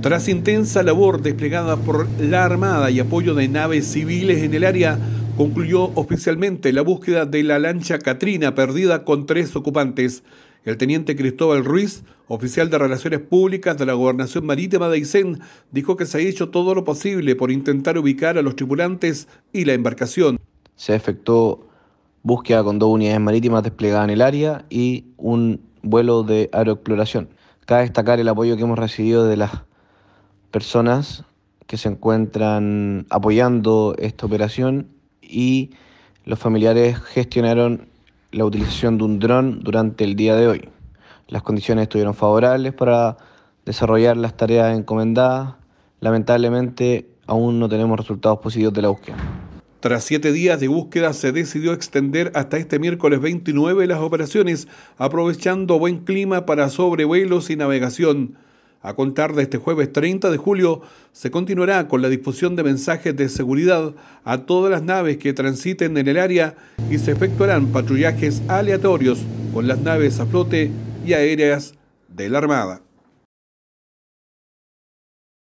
tras intensa labor desplegada por la Armada y apoyo de naves civiles en el área, concluyó oficialmente la búsqueda de la lancha Catrina perdida con tres ocupantes. El teniente Cristóbal Ruiz, oficial de Relaciones Públicas de la Gobernación Marítima de Aysén, dijo que se ha hecho todo lo posible por intentar ubicar a los tripulantes y la embarcación. Se efectuó búsqueda con dos unidades marítimas desplegadas en el área y un vuelo de aeroexploración. Cabe destacar el apoyo que hemos recibido de las personas que se encuentran apoyando esta operación y los familiares gestionaron la utilización de un dron durante el día de hoy. Las condiciones estuvieron favorables para desarrollar las tareas encomendadas. Lamentablemente aún no tenemos resultados positivos de la búsqueda. Tras siete días de búsqueda, se decidió extender hasta este miércoles 29 las operaciones, aprovechando buen clima para sobrevuelos y navegación. A contar de este jueves 30 de julio, se continuará con la difusión de mensajes de seguridad a todas las naves que transiten en el área y se efectuarán patrullajes aleatorios con las naves a flote y aéreas de la Armada.